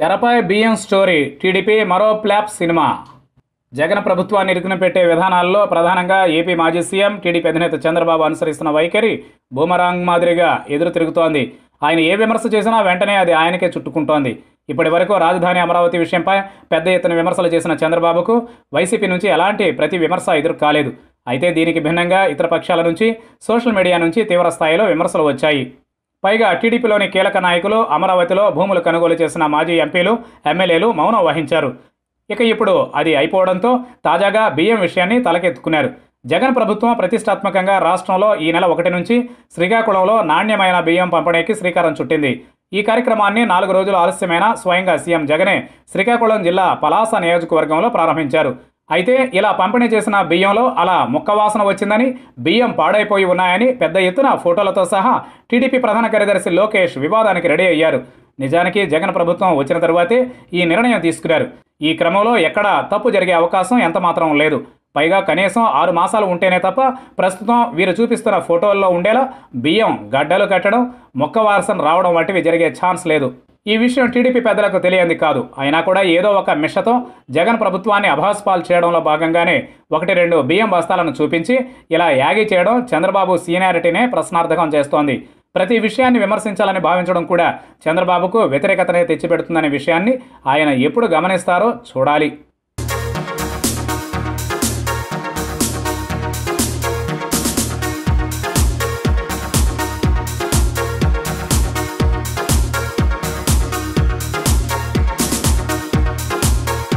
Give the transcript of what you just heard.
తెరపై బియ్యం story TDP మరో ప్లాప్ సినిమా జగన్ ప్రభుత్వాన్ని ఇరుకున పెట్టే విధానాల్లో ప్రధానంగా ఏపీ మాజీ సీఎం టీడీపీ అధినేత చంద్రబాబు అనుసరిస్తున్న వైఖరి బూమరాంగ్ మాదిరిగా ఎదురు తిరుగుతోంది ఆయన ఏ విమర్శ చేసినా వెంటనే అది ఆయనకే చుట్టుకుంటోంది ఇప్పటి వరకు రాజధాని అమరావతి విషయంపై పెద్ద ఎత్తున విమర్శలు చేసిన చంద్రబాబుకు వైసీపీ నుంచి ఎలాంటి ప్రతి విమర్శ ఎదురు కాలేదు అయితే దీనికి భిన్నంగా ఇతర పక్షాల నుంచి సోషల్ మీడియా నుంచి తీవ్ర స్థాయిలో విమర్శలు వచ్చాయి పైగా టీడీపీలోని కీలక నాయకులు అమరావతిలో భూములు కొనుగోలు చేసిన మాజీ ఎంపీలు ఎమ్మెల్యేలు మౌనం వహించారు ఇక ఇప్పుడు అది అయిపోవడంతో తాజాగా బియ్యం విషయాన్ని తలకెత్తుకున్నారు జగన్ ప్రభుత్వం ప్రతిష్టాత్మకంగా రాష్ట్రంలో ఈ నెల ఒకటి నుంచి శ్రీకాకుళంలో నాణ్యమైన బియ్యం పంపిణీకి శ్రీకారం చుట్టింది ఈ కార్యక్రమాన్ని నాలుగు రోజులు ఆలస్యమైన స్వయంగా సీఎం జగనే శ్రీకాకుళం జిల్లా పలాస నియోజకవర్గంలో ప్రారంభించారు అయితే ఇలా పంపిణీ చేసిన బియ్యంలో అలా ముక్క వాసన వచ్చిందని బియ్యం పాడైపోయి ఉన్నాయని పెద్ద ఎత్తున ఫోటోలతో సహా టీడీపీ ప్రధాన కార్యదర్శి లోకేష్ వివాదానికి రెడీ అయ్యారు నిజానికి జగన్ ప్రభుత్వం వచ్చిన తర్వాతే ఈ నిర్ణయం తీసుకున్నారు ఈ క్రమంలో ఎక్కడా తప్పు జరిగే అవకాశం ఎంతమాత్రం లేదు పైగా కనీసం ఆరు మాసాలు ఉంటేనే తప్ప ప్రస్తుతం వీరు చూపిస్తున్న ఫోటోల్లో ఉండేలా బియ్యం గడ్డలు కట్టడం మొక్క వారసం రావడం వంటివి జరిగే ఛాన్స్ లేదు ఈ విషయం టీడీపీ పెద్దలకు తెలియంది కాదు అయినా కూడా ఏదో ఒక మిషతో జగన్ ప్రభుత్వాన్ని అభాస్పాలు చేయడంలో భాగంగానే ఒకటి రెండు బియ్యం బస్తాలను చూపించి ఇలా యాగి చేయడం చంద్రబాబు సీనియారిటీనే ప్రశ్నార్థకం చేస్తోంది ప్రతి విషయాన్ని విమర్శించాలని భావించడం కూడా చంద్రబాబుకు వ్యతిరేకతనే తెచ్చిపెడుతుందనే విషయాన్ని ఆయన ఎప్పుడు గమనిస్తారో చూడాలి